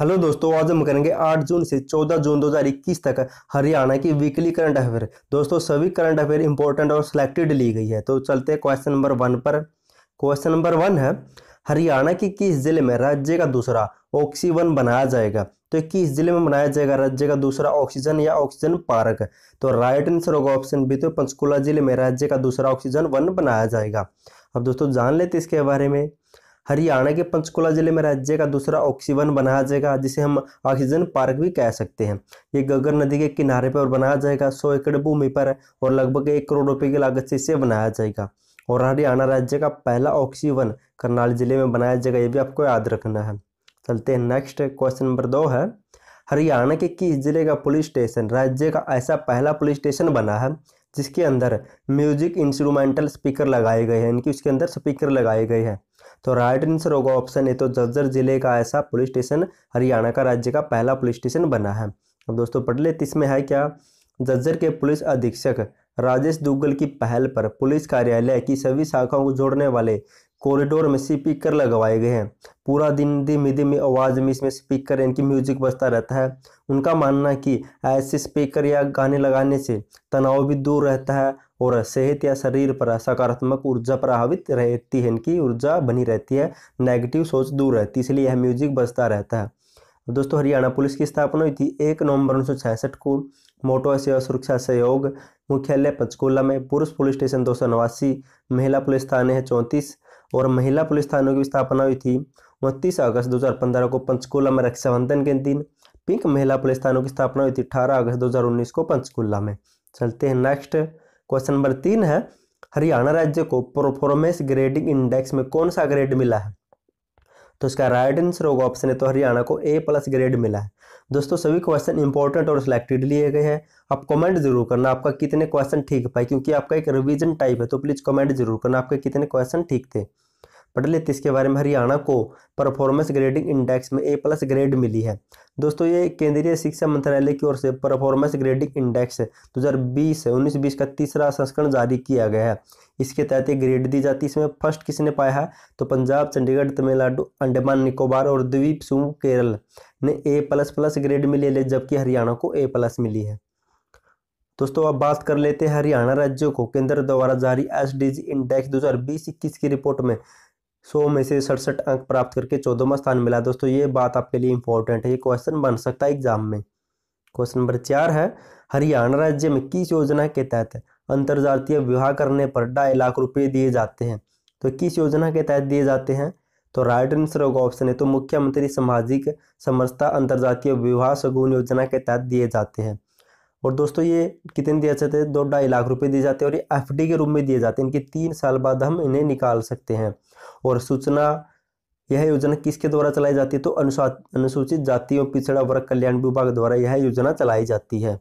hello दोस्तों आज हम करेंगे 8 जून से 14 जून 2021 तक हरियाणा की वीकली करंट अफेयर दोस्तों सभी करंट अफेयर इंपॉर्टेंट और सिलेक्टेड ली गई है तो चलते हैं क्वेश्चन नंबर वन पर क्वेश्चन नंबर वन है हरियाणा के किस जिले में राज्य का दूसरा ऑक्सीवन बनाया जाएगा तो किस जिले में बनाया जाएगा राज्य का दूसरा ऑक्सीजन या ऑक्सीजन पार्क तो राइट आंसर होगा ऑप्शन बी तो पंचकूला जिले में राज्य का दूसरा ऑक्सीजन वन बनाया जाएगा अब दोस्तों जान लेते इसके बारे में हरियाणा के पंचकुला जिले में राज्य का दूसरा ऑक्सीवन बनाया जाएगा जिसे हम ऑक्सीजन पार्क भी कह सकते हैं ये गगर नदी के किनारे पर बनाया जाएगा सौ एकड़ भूमि पर और लगभग एक करोड़ रुपए की लागत से इसे बनाया जाएगा और हरियाणा राज्य का पहला ऑक्सीवन करनाल जिले में बनाया जाएगा ये भी आपको याद रखना है चलते हैं नेक्स्ट क्वेश्चन नंबर दो है हरियाणा के किस जिले का पुलिस स्टेशन राज्य का ऐसा पहला पुलिस स्टेशन बना है जिसके अंदर म्यूजिक इंस्ट्रूमेंटल स्पीकर लगाए गए हैं इनकी उसके अंदर स्पीकर लगाए गए हैं तो राइट आंसर होगा ऑप्शन ए तो जज्जर जिले का ऐसा पुलिस स्टेशन हरियाणा का राज्य का पहला पुलिस स्टेशन बना है अब दोस्तों पढ़ लेते इसमें है क्या जज्जर के पुलिस अधीक्षक राजेश दुग्गल की पहल पर पुलिस कार्यालय की सभी शाखाओं को जोड़ने वाले कॉरिडोर में स्पीकर लगवाए गए हैं पूरा दिन धीमी धीमी आवाज़ में इसमें स्पीकर इनकी म्यूजिक बजता रहता है उनका मानना है कि ऐसे स्पीकर या गाने लगाने से तनाव भी दूर रहता है और सेहत या शरीर पर सकारात्मक ऊर्जा प्रभावित रहती है इनकी ऊर्जा बनी रहती है नेगेटिव सोच दूर रहती है इसलिए यह म्यूजिक बजता रहता है दोस्तों हरियाणा पुलिस की स्थापना हुई थी एक नवंबर उन्नीस को मोटो सेवा सुरक्षा सहयोग मुख्यालय पंचकूला में पुरुष पुलिस स्टेशन दो महिला पुलिस थाने हैं चौंतीस और महिला पुलिस थानों की स्थापना हुई थी उनतीस अगस्त 2015 को पंचकूला में रक्षाबंधन के दिन पिंक महिला पुलिस थानों की स्थापना हुई थी अठारह अगस्त 2019 को पंचकूला में चलते हैं नेक्स्ट क्वेश्चन नंबर तीन है हरियाणा राज्य को परफॉर्मेंस ग्रेडिंग इंडेक्स में कौन सा ग्रेड मिला है तो इसका राइट आंसर होगा ऑप्शन है तो हरियाणा को ए प्लस ग्रेड मिला है दोस्तों सभी क्वेश्चन इंपॉर्टेंट और सिलेक्टेड लिए गए हैं आप कमेंट जरूर करना आपका कितने क्वेश्चन ठीक पाए क्योंकि आपका एक रिवीजन टाइप है तो प्लीज़ कमेंट जरूर करना आपके कितने क्वेश्चन ठीक थे पढ़ लेते इसके बारे में हरियाणा को परफॉर्मेंस ग्रेडिंग इंडेक्स में ए प्लस ग्रेड मिली है दोस्तों ये केंद्रीय शिक्षा मंत्रालय की ओर से परफॉर्मेंस ग्रेडिंग इंडेक्स दो हज़ार बीस उन्नीस बीस का तीसरा संस्करण जारी किया गया है इसके तहत ये ग्रेड दी जाती है इसमें फर्स्ट किसने पाया है तो पंजाब चंडीगढ़ तमिलनाडु अंडमान निकोबार और द्वीप समूह केरल ने ए प्लस प्लस ग्रेड मिले ले जबकि हरियाणा को ए प्लस मिली है दोस्तों अब बात कर लेते हैं हरियाणा राज्यों को केंद्र द्वारा जारी एस इंडेक्स दो हज़ार की रिपोर्ट में सौ में से सड़सठ अंक प्राप्त करके चौदहवा स्थान मिला दोस्तों ये बात आपके लिए इंपॉर्टेंट है ये क्वेश्चन बन सकता है एग्जाम में क्वेश्चन नंबर चार है हरियाणा राज्य में किस योजना के तहत अंतर्जातीय विवाह करने पर ढाई लाख रुपए दिए जाते हैं तो किस योजना के तहत दिए जाते हैं तो राइट आंसर होगा ऑप्शन है तो मुख्यमंत्री सामाजिक समरसता अंतर्जातीय विवाह सगुन योजना के तहत दिए जाते हैं और दोस्तों ये कितने दिए जाते हैं दो ढाई लाख रुपए दिए जाते हैं और ये एफडी के रूप में दिए जाते हैं इनके तीन साल बाद हम इन्हें निकाल सकते हैं और सूचना यह योजना किसके द्वारा चलाई जाती है तो अनुसूचित जाति और पिछड़ा वर्ग कल्याण विभाग द्वारा यह योजना चलाई जाती है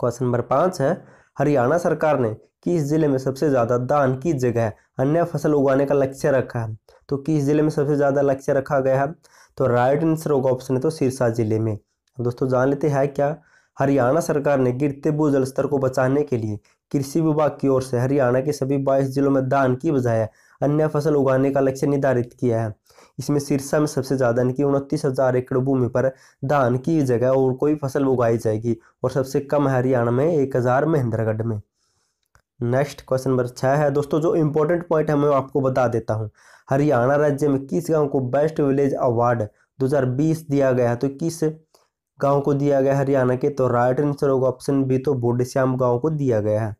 क्वेश्चन नंबर पांच है हरियाणा सरकार ने किस जिले में सबसे ज़्यादा धान की जगह अन्य फसल उगाने का लक्ष्य रखा है तो किस जिले में सबसे ज़्यादा लक्ष्य रखा गया है तो राइट आंसर होगा ऑप्शन है तो सिरसा जिले में दोस्तों जान लेते हैं क्या हरियाणा सरकार ने गिरते भू जल स्तर को बचाने के लिए कृषि विभाग की ओर से हरियाणा के सभी बाईस जिलों में धान की बजाय अन्य फसल उगाने का लक्ष्य निर्धारित किया है इसमें सिरसा में सबसे ज़्यादा यानी कि उनतीस हज़ार एकड़ भूमि पर धान की जगह और कोई फसल उगाई जाएगी और सबसे कम हरियाणा में एक हज़ार महेंद्रगढ़ में नेक्स्ट क्वेश्चन नंबर छह है दोस्तों जो इम्पोर्टेंट पॉइंट है मैं आपको बता देता हूँ हरियाणा राज्य में किस गांव को बेस्ट विलेज अवार्ड 2020 दिया गया है तो किस गांव को दिया गया हरियाणा के तो राइट आंसर होगा ऑप्शन बी तो बोडेश्याम गांव को दिया गया है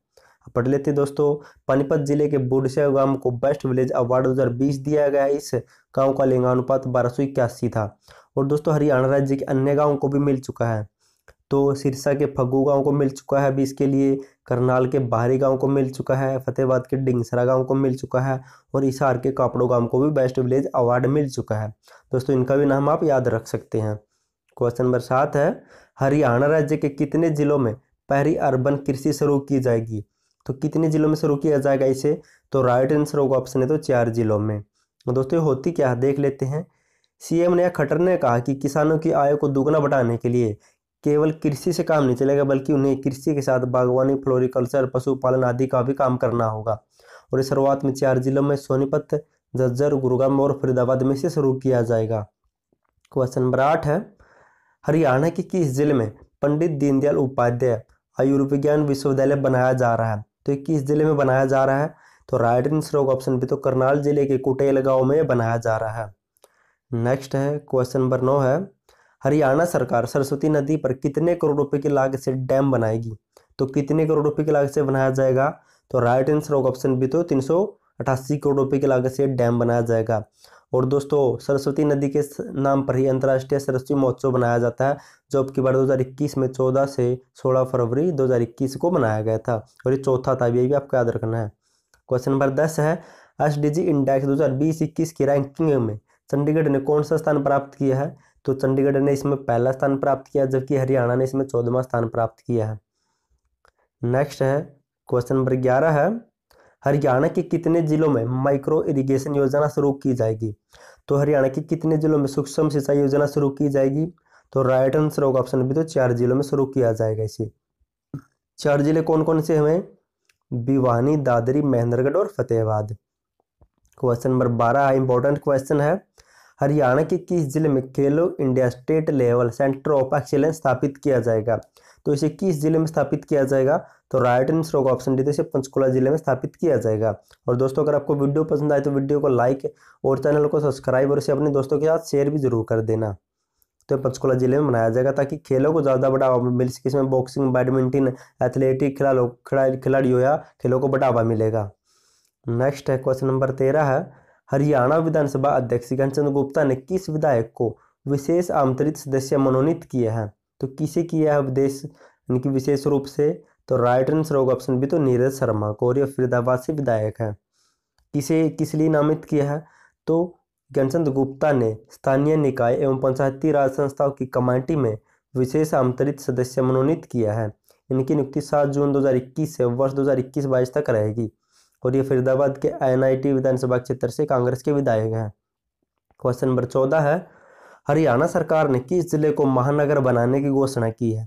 पढ़ लेते दोस्तों पानीपत जिले के बुडसिया गांव को बेस्ट विलेज अवार्ड 2020 दिया गया इस गांव का लिंगानुपात बारह था और दोस्तों हरियाणा राज्य के अन्य गाँव को भी मिल चुका है तो सिरसा के फग्गू गांव को मिल चुका है अभी इसके लिए करनाल के बाहरी गांव को मिल चुका है फतेहबाद के डिंगसरा गांव को मिल चुका है और इसार के कापड़ो गांव को भी बेस्ट विलेज अवार्ड मिल चुका है दोस्तों इनका भी नाम आप याद रख सकते हैं क्वेश्चन नंबर सात है हरियाणा राज्य के कितने जिलों में पहली अर्बन कृषि शुरू की जाएगी तो कितने ज़िलों में शुरू किया जाएगा इसे तो राइट आंसर होगा ऑप्शन है तो चार ज़िलों में तो दोस्तों होती क्या देख लेते हैं सीएम नया खट्टर ने कहा कि किसानों की आय को दोगुना बढ़ाने के लिए केवल कृषि से काम नहीं चलेगा बल्कि उन्हें कृषि के साथ बागवानी फ्लोरिकल्चर पशुपालन आदि का भी काम करना होगा और इस शुरुआत में चार जिलों में सोनीपत जज्जर गुरुगाम और फरीदाबाद में से शुरू किया जाएगा क्वेश्चन नंबर आठ है हरियाणा के किस जिले में पंडित दीनदयाल उपाध्याय आयुर्विज्ञान विश्वविद्यालय बनाया जा रहा है तो ये किस जिले में बनाया जा रहा है तो राइट आंसर होगा ऑप्शन बी तो करनाल जिले के कुटेल गांव में बनाया जा रहा है नेक्स्ट है क्वेश्चन नंबर नौ है हरियाणा सरकार सरस्वती नदी पर कितने करोड़ रुपए की लागत से डैम बनाएगी तो कितने करोड़ रुपए की लागत से बनाया जाएगा तो राइट आंसर होगा ऑप्शन बी तो तीन करोड़ रुपए की लागत से डैम बनाया जाएगा और दोस्तों सरस्वती नदी के नाम पर ही अंतर्राष्ट्रीय सरस्वती महोत्सव मनाया जाता है जो अब की बार दो में 14 से 16 फरवरी 2021 को मनाया गया था और ये चौथा था ये भी आपको याद रखना है क्वेश्चन नंबर दस है एस इंडेक्स दो हज़ार की रैंकिंग में चंडीगढ़ ने कौन सा स्थान प्राप्त किया है तो चंडीगढ़ ने इसमें पहला स्थान प्राप्त किया जबकि हरियाणा ने इसमें चौदहवा स्थान प्राप्त किया है नेक्स्ट है क्वेश्चन नंबर ग्यारह है हरियाणा के कितने जिलों में माइक्रो इरिगेशन योजना शुरू की जाएगी तो हरियाणा के कितने जिलों में सूक्ष्म सिंचाई योजना शुरू की जाएगी तो राइट आंसर होगा ऑप्शन बी तो चार जिलों में शुरू किया जाएगा इसे चार जिले कौन कौन से हमें भिवानी दादरी महेंद्रगढ़ और फतेहाबाद क्वेश्चन नंबर बारह इंपॉर्टेंट क्वेश्चन है हरियाणा के किस जिले में Khelo India state level centre of excellence स्थापित किया जाएगा तो इसे किस जिले में स्थापित किया जाएगा तो राइट आंसर होगा ऑप्शन डी तो इसे पंचकुला जिले में स्थापित किया जाएगा और दोस्तों अगर आपको वीडियो पसंद आए तो वीडियो को लाइक और चैनल को सब्सक्राइब और इसे अपने दोस्तों के साथ शेयर भी जरूर कर देना तो पंचकुला जिले में मनाया जाएगा ताकि खेलों को ज़्यादा बढ़ावा मिल सके इसमें बॉक्सिंग बैडमिंटन एथलेटिक खिलाड़ियों या खेलों को बढ़ावा मिलेगा नेक्स्ट है क्वेश्चन नंबर तेरह है हरियाणा विधानसभा अध्यक्ष घनचंद गुप्ता ने किस विधायक को विशेष आमंत्रित सदस्य मनोनीत किए हैं तो किसे किया है उपदेश इनकी विशेष रूप से तो राइट आंसर होगा ऑप्शन बी तो नीरज शर्मा को और यह फरीदाबाद से विधायक है किसे किस लिए नामित किया है तो ज्ञानचंद गुप्ता ने स्थानीय निकाय एवं पंचायती राज संस्थाओं की कमेटी में विशेष आमंत्रित सदस्य मनोनीत किया है इनकी नियुक्ति सात जून दो से वर्ष दो हजार तक रहेगी और ये फरीदाबाद के एनआईटी विधानसभा क्षेत्र से कांग्रेस के विधायक हैं क्वेश्चन नंबर चौदह है हरियाणा सरकार ने किस जिले को महानगर बनाने की घोषणा की है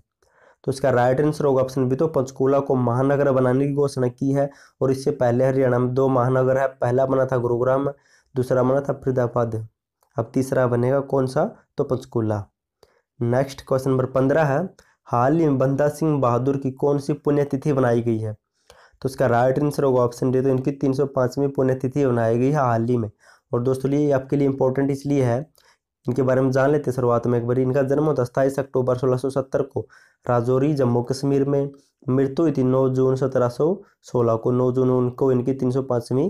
तो इसका राइट आंसर होगा ऑप्शन बी तो पंचकूला को महानगर बनाने की घोषणा की है और इससे पहले हरियाणा में दो महानगर है पहला बना था गुरुग्राम दूसरा बना था फरीदाबाद अब तीसरा बनेगा कौन सा तो पंचकूला नेक्स्ट क्वेश्चन नंबर पंद्रह है हाल ही में बंदा सिंह बहादुर की कौन सी पुण्यतिथि बनाई गई है तो इसका राइट आंसर होगा ऑप्शन डी तो इनकी तीन सौ पाँचवीं पुण्यतिथि बनाई गई है हाल ही में और दोस्तों ये आपके लिए इंपॉर्टेंट इसलिए है इनके बारे में जान लेते हैं शुरुआत में एक बार इनका जन्म होता सत्ताईस अक्टूबर सत्तर को राजौरी जम्मू कश्मीर में मृत्यु हुई थी नौ जून सोलह को नौ जून उनको इनकी तीन सौ पाँचवीं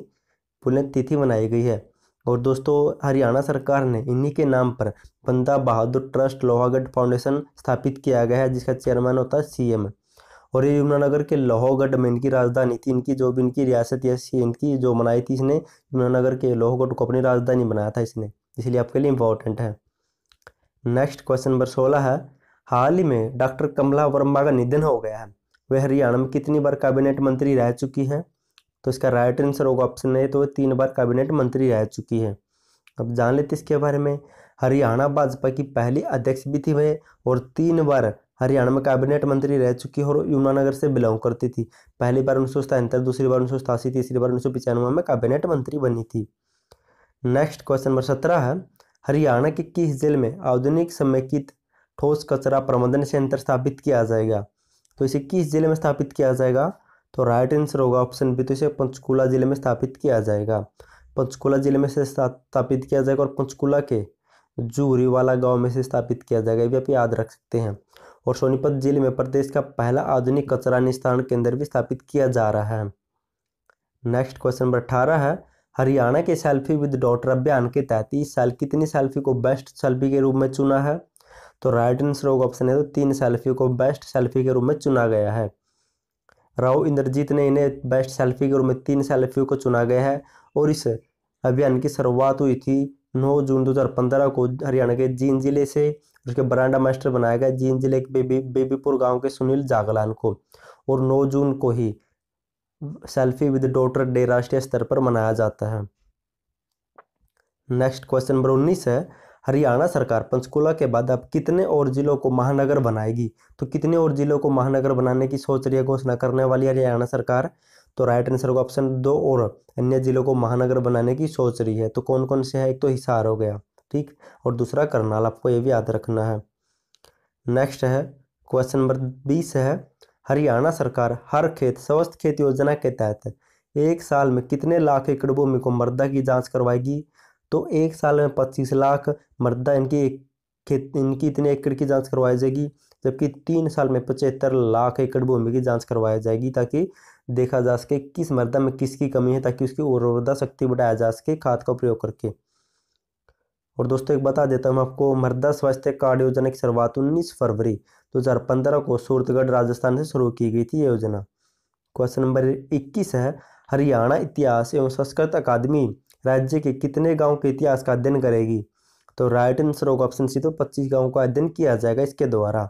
पुण्यतिथि मनाई गई है और दोस्तों हरियाणा सरकार ने इन्हीं के नाम पर बंदा बहादुर ट्रस्ट लोहागढ़ फाउंडेशन स्थापित किया गया है जिसका चेयरमैन होता है सी और ये यमुनानगर के लोहागढ़ में इनकी राजधानी थी इनकी जो भी इनकी रियासत या इनकी जो बनाई थी इसने यमुनानगर के लोहागढ़ को अपनी राजधानी बनाया था इसने इसलिए आपके लिए इम्पोर्टेंट है नेक्स्ट क्वेश्चन नंबर सोलह है हाल ही में डॉक्टर कमला वर्मा का निधन हो गया है वह हरियाणा में कितनी बार कैबिनेट मंत्री रह चुकी हैं तो इसका राइट आंसर होगा ऑप्शन ए तो वह तीन बार कैबिनेट मंत्री रह चुकी है अब जान लेते इसके बारे में हरियाणा भाजपा की पहली अध्यक्ष भी थी वह और तीन बार हरियाणा में कैबिनेट मंत्री रह चुकी है और यमुनानगर से बिलोंग करती थी पहली बार उन्नीस सौ दूसरी बार उन्नीस तीसरी बार उन्नीस में कैबिनेट मंत्री बनी थी नेक्स्ट क्वेश्चन नंबर सत्रह है हरियाणा के किस जिले में आधुनिक समेकित ठोस कचरा प्रबंधन सेंटर स्थापित किया जाएगा तो इसे किस जिले में स्थापित किया जाएगा तो राइट आंसर होगा ऑप्शन बी तो इसे पंचकूला जिले में स्थापित किया जाएगा पंचकूला जिले में से स्थापित किया जाएगा और पंचकूला के वाला गांव में से स्थापित किया जाएगा ये भी आप याद रख सकते हैं और सोनीपत जिले में प्रदेश का पहला आधुनिक कचरा निस्तारण केंद्र भी स्थापित किया जा रहा है नेक्स्ट क्वेश्चन नंबर अठारह है हरियाणा के सेल्फी विद डॉटर अभियान के तहत इस साल कितनी सेल्फी को बेस्ट सेल्फी के रूप में चुना है तो राइट आंसर होगा ऑप्शन है तो तीन सेल्फी को बेस्ट सेल्फी के रूप में चुना गया है राव इंद्रजीत ने इन्हें बेस्ट सेल्फी के रूप में तीन सेल्फी को चुना गया है और इस अभियान की शुरुआत हुई थी 9 जून 2015 को हरियाणा के जींद जिले से उसके ब्रांड मास्टर बनाया गया जींद जिले के बेबी बेबीपुर गांव के सुनील जागलान को और 9 जून को ही सेल्फी विद डॉटर डे राष्ट्रीय स्तर पर मनाया जाता है नेक्स्ट क्वेश्चन नंबर उन्नीस है हरियाणा सरकार पंचकुला के बाद अब कितने और जिलों को महानगर बनाएगी तो कितने और जिलों को महानगर बनाने की सोच रही है घोषणा करने वाली हरियाणा सरकार तो राइट आंसर होगा ऑप्शन दो और अन्य जिलों को महानगर बनाने की सोच रही है तो कौन कौन से है एक तो हिसार हो गया ठीक और दूसरा करनाल आपको ये भी याद रखना है नेक्स्ट है क्वेश्चन नंबर बीस है हरियाणा सरकार हर खेत स्वस्थ खेत योजना के तहत एक साल में कितने लाख एकड़ भूमि को मृदा की जांच करवाएगी तो एक साल में पच्चीस लाख मृदा इनकी एक खेत इनकी इतने एकड़ की जांच करवाई जाएगी जबकि तीन साल में पचहत्तर लाख एकड़ भूमि की जांच करवाई जाएगी ताकि देखा जा सके किस मृदा में किसकी कमी है ताकि उसकी उर्वरता शक्ति बढ़ाया जा सके खाद का प्रयोग करके और दोस्तों एक बता देता हूँ आपको मृदा स्वास्थ्य कार्ड योजना की शुरुआत 19 फरवरी 2015 को सूरतगढ़ राजस्थान से शुरू की गई थी योजना क्वेश्चन नंबर 21 है हरियाणा इतिहास एवं संस्कृत अकादमी राज्य के कितने गाँव के इतिहास का अध्ययन करेगी तो राइट आंसर होगा ऑप्शन सी तो पच्चीस गाँव का अध्ययन किया जाएगा इसके द्वारा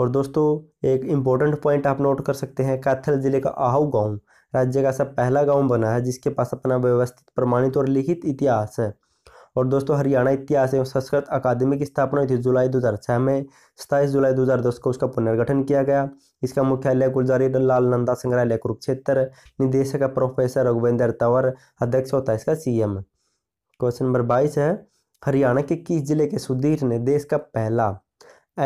और दोस्तों एक इम्पोर्टेंट पॉइंट आप नोट कर सकते हैं कैथल जिले का आहू गाँव राज्य का ऐसा पहला गाँव बना है जिसके पास अपना व्यवस्थित प्रमाणित और लिखित इतिहास है और दोस्तों हरियाणा इतिहास एवं संस्कृत अकादमी की स्थापना हुई थी जुलाई 2006 में सताईस जुलाई 2010 को उसका पुनर्गठन किया गया इसका मुख्यालय गुलजारी लाल नंदा संग्रहालय कुरुक्षेत्र निदेशक प्रोफेसर रघुवेंद्र तंवर अध्यक्ष होता है इसका सी क्वेश्चन नंबर बाईस है हरियाणा के किस जिले के सुधीर ने देश का पहला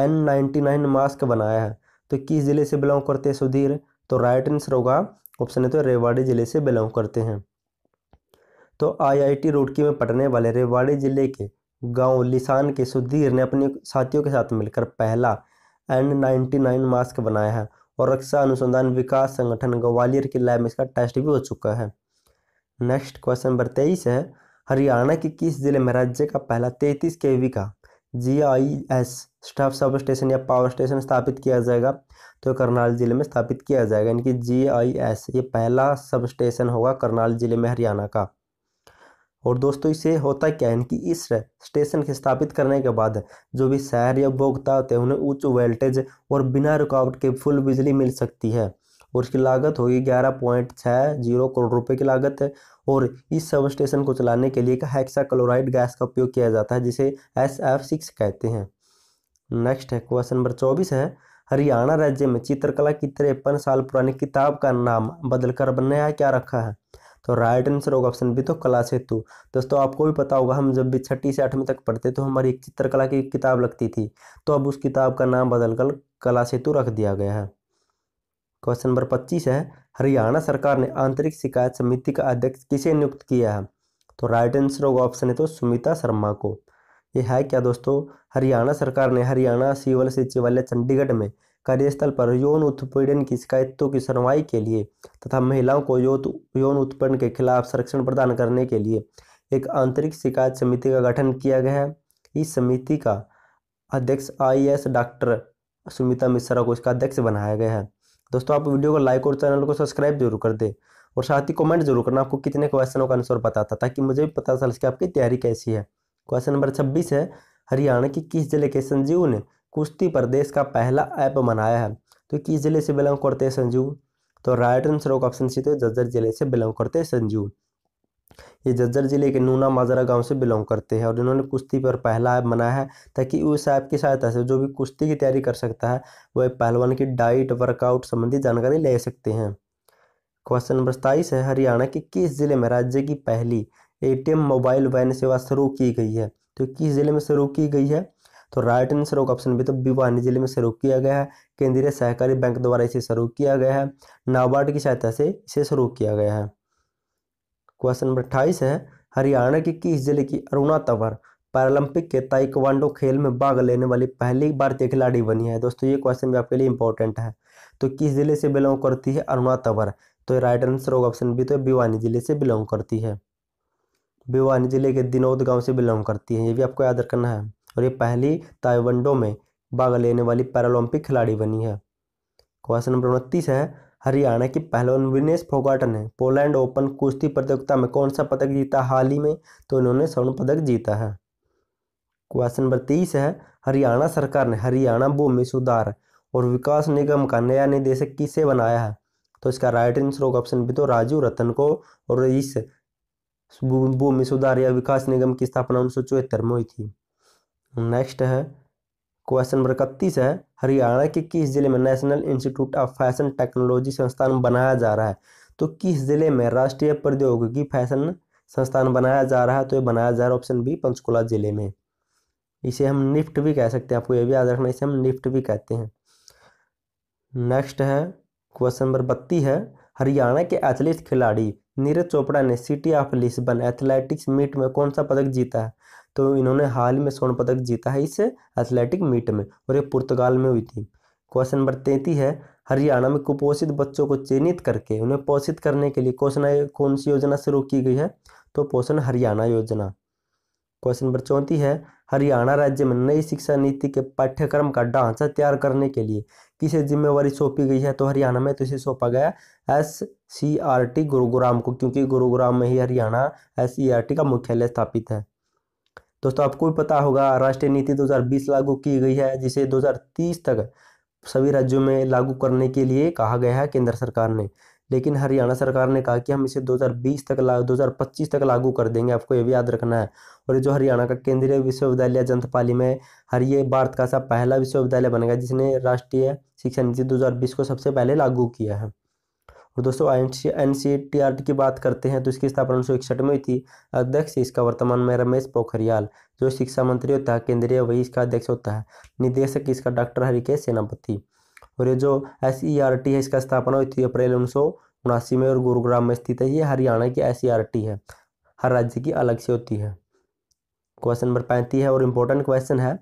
एन नाइन्टी नाइन मास्क बनाया है तो किस जिले से बिलोंग करते हैं सुधीर तो राइट आंसर होगा ऑप्शन है तो रेवाड़ी जिले से बिलोंग करते हैं तो आईआईटी रुड़की में पढ़ने वाले रेवाड़ी जिले के गांव लिसान के सुधीर ने अपने साथियों के साथ मिलकर पहला एन नाइन्टी नाइन मास्क बनाया है और रक्षा अनुसंधान विकास संगठन ग्वालियर की लैब में इसका टेस्ट भी हो चुका है नेक्स्ट क्वेश्चन नंबर तेईस है हरियाणा के किस जिले में राज्य का पहला तैतीस के वी का G I S staff sub station या पावर स्टेशन स्थापित किया जाएगा तो करनाल जिले में स्थापित किया जाएगा यानी कि जी आई एस ये पहला सब स्टेशन होगा करनाल जिले में हरियाणा का और दोस्तों इसे होता क्या है कि इस स्टेशन के स्थापित करने के बाद जो भी शहर या उपभोक्ता होते हैं उन्हें उच्च वोल्टेज और बिना रुकावट के फुल बिजली मिल सकती है और इसकी लागत होगी ग्यारह पॉइंट छः जीरो करोड़ रुपए की लागत है और इस सब स्टेशन को चलाने के लिए हैक्सा क्लोराइड गैस का उपयोग किया जाता है जिसे एस एफ सिक्स कहते हैं नेक्स्ट है क्वेश्चन नंबर चौबीस है हरियाणा राज्य में चित्रकला की तिरपन साल पुरानी किताब का नाम बदलकर बनाया क्या रखा है तो राइट आंसर होगा ऑप्शन बी तो कला सेतु दोस्तों आपको भी पता होगा हम जब भी छठी से आठवीं तक पढ़ते तो हमारी एक चित्रकला की किताब लगती थी तो अब उस किताब का नाम बदलकर कला सेतु रख दिया गया है क्वेश्चन नंबर पच्चीस है हरियाणा सरकार ने आंतरिक शिकायत समिति का अध्यक्ष किसे नियुक्त किया है तो राइट आंसर होगा ऑप्शन है तो सुमिता शर्मा को ये है क्या दोस्तों हरियाणा सरकार ने हरियाणा सिविल सचिवालय चंडीगढ़ में कार्यस्थल पर यौन उत्पीड़न की शिकायतों की सुनवाई के लिए तथा महिलाओं को यौन उत्पीड़न के खिलाफ संरक्षण प्रदान करने के लिए एक आंतरिक शिकायत समिति का गठन किया गया है इस समिति का अध्यक्ष आईएएस डॉक्टर सुमिता मिश्रा को इसका अध्यक्ष बनाया गया है दोस्तों आप वीडियो को लाइक और चैनल को सब्सक्राइब जरूर कर दें और साथ ही कमेंट जरूर करना आपको कितने क्वेश्चनों का आंसर पता था ताकि मुझे भी पता चल सके आपकी तैयारी कैसी है क्वेश्चन नंबर छब्बीस है हरियाणा के किस जिले के संजीव ने कुश्ती प्रदेश का पहला ऐप बनाया है तो किस जिले से बिलोंग करते हैं संजू तो राइट आंसर होगा ऑप्शन सी तो जज्जर जिले से बिलोंग करते हैं संजू ये जज्जर जिले के नूना माजरा गांव से बिलोंग करते हैं और इन्होंने कुश्ती पर पहला ऐप बनाया है ताकि उस ऐप की सहायता से जो भी कुश्ती की तैयारी कर सकता है वह पहलवान की डाइट वर्कआउट संबंधी जानकारी ले सकते हैं क्वेश्चन नंबर सताईस है हरियाणा के किस जिले में राज्य की पहली एटीएम मोबाइल वैन सेवा शुरू की गई है तो किस जिले में शुरू की गई है तो राइट आंसर होगा ऑप्शन बी तो भिवानी जिले में शुरू किया गया है केंद्रीय सहकारी बैंक द्वारा इसे शुरू किया गया है नाबार्ड की सहायता से इसे शुरू किया गया है क्वेश्चन नंबर अट्ठाईस है हरियाणा के किस जिले की अरुणा तंवर पैरालंपिक के ताइकवांडो खेल में भाग लेने वाली पहली भारतीय खिलाड़ी बनी है दोस्तों ये क्वेश्चन भी आपके लिए इंपॉर्टेंट है तो किस जिले से बिलोंग करती है अरुणा तंवर तो राइट आंसर होगा ऑप्शन बी तो भिवानी जिले से बिलोंग करती है भिवानी जिले के दिनौद गांव से बिलोंग करती है ये भी आपको याद रखना है और ये पहली ताइवंडो में भाग लेने वाली पैरालंपिक खिलाड़ी बनी है क्वेश्चन नंबर उनतीस है हरियाणा की पहलवान विनेश फोगाट ने पोलैंड ओपन कुश्ती प्रतियोगिता में कौन सा पदक जीता हाल ही में तो इन्होंने स्वर्ण पदक जीता है क्वेश्चन नंबर तेईस है हरियाणा सरकार ने हरियाणा भूमि सुधार और विकास निगम का नया निदेशक किसे बनाया है तो इसका राइट आंसर होगा ऑप्शन बी तो राजू रतन को और इस भूमि सुधार या विकास निगम की स्थापना उन्नीस में हुई थी नेक्स्ट है क्वेश्चन नंबर इकतीस है हरियाणा के किस जिले में national institute of fashion technology संस्थान बनाया जा रहा है तो किस जिले में राष्ट्रीय प्रौद्योगिकी फैशन संस्थान बनाया जा रहा है तो ये बनाया जा रहा है ऑप्शन बी पंचकुला जिले में इसे हम निफ्ट भी कह सकते हैं आपको ये भी याद रखना इसे हम निफ्ट भी कहते हैं नेक्स्ट है क्वेश्चन नंबर बत्तीस है हरियाणा के एथलीट खिलाड़ी नीरज चोपड़ा ने city of Lisbon athletics meet में कौन सा पदक जीता है तो इन्होंने हाल में स्वर्ण पदक जीता है इस एथलेटिक मीट में और ये पुर्तगाल में हुई थी क्वेश्चन नंबर तैंतीस है हरियाणा में कुपोषित बच्चों को चिन्हित करके उन्हें पोषित करने के लिए क्वेश्चन कौन सी योजना शुरू की गई है तो पोषण हरियाणा योजना क्वेश्चन नंबर चौंतीस है हरियाणा राज्य में नई शिक्षा नीति के पाठ्यक्रम का ढांचा तैयार करने के लिए किसे जिम्मेवारी सौंपी गई है तो हरियाणा में तो इसे सौंपा गया S C R T Gurugram को क्योंकि गुरुग्राम में ही Haryana S C R T का मुख्यालय स्थापित है दोस्तों आपको भी पता होगा राष्ट्रीय नीति 2020 लागू की गई है जिसे 2030 तक सभी राज्यों में लागू करने के लिए कहा गया है केंद्र सरकार ने लेकिन हरियाणा सरकार ने कहा कि हम इसे 2020 तक ला 2025 तक लागू कर देंगे आपको ये भी याद रखना है और जो हरियाणा का केंद्रीय विश्वविद्यालय जंतपाली में हर ये भारत का सा पहला विश्वविद्यालय बनेगा जिसने राष्ट्रीय शिक्षा नीति 2020 को सबसे पहले लागू किया है और दोस्तों एन सी की बात करते हैं तो इसकी स्थापना उन्नीस सौ में हुई थी अध्यक्ष इसका वर्तमान में रमेश पोखरियाल जो शिक्षा मंत्री होता है केंद्रीय वही इसका अध्यक्ष होता है निदेशक इसका डॉक्टर हरिकेश सेनापति और ये जो एस ई आर टी है इसका स्थापना हुई थी अप्रैल उन्नीस में और गुरुग्राम में स्थित है ये हरियाणा की एस ई आर टी है हर राज्य की अलग से होती है क्वेश्चन नंबर पैंतीस है और इम्पोर्टेंट क्वेश्चन है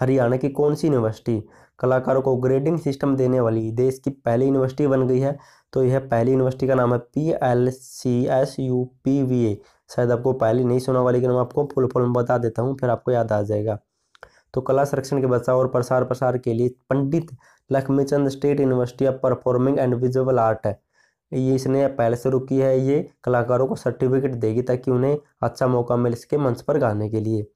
हरियाणा की कौन सी यूनिवर्सिटी कलाकारों को ग्रेडिंग सिस्टम देने वाली देश की पहली यूनिवर्सिटी बन गई है तो यह पहली यूनिवर्सिटी का नाम है P L C S U P V A शायद आपको पहले नहीं सुना हुआ लेकिन मैं आपको फुल फॉर्म बता देता हूँ फिर आपको याद आ जाएगा तो कला संरक्षण के बचाव और प्रसार प्रसार के लिए Pandit Lakshmichand state university of performing and visual art है ये इसने पहले से रुकी है ये कलाकारों को सर्टिफिकेट देगी ताकि उन्हें अच्छा मौका मिल सके मंच पर गाने के लिए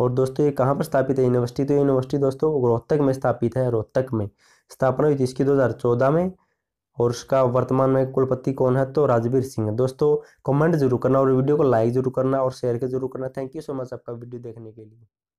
और दोस्तों ये कहाँ पर स्थापित है यूनिवर्सिटी तो यूनिवर्सिटी दोस्तों रोहतक में स्थापित है रोहतक में स्थापना हुई थी इसकी दो में और उसका वर्तमान में कुलपति कौन है तो राजवीर सिंह है दोस्तों कमेंट जरूर करना और वीडियो को लाइक जरूर करना और शेयर के जरूर करना थैंक यू सो मच आपका वीडियो देखने के लिए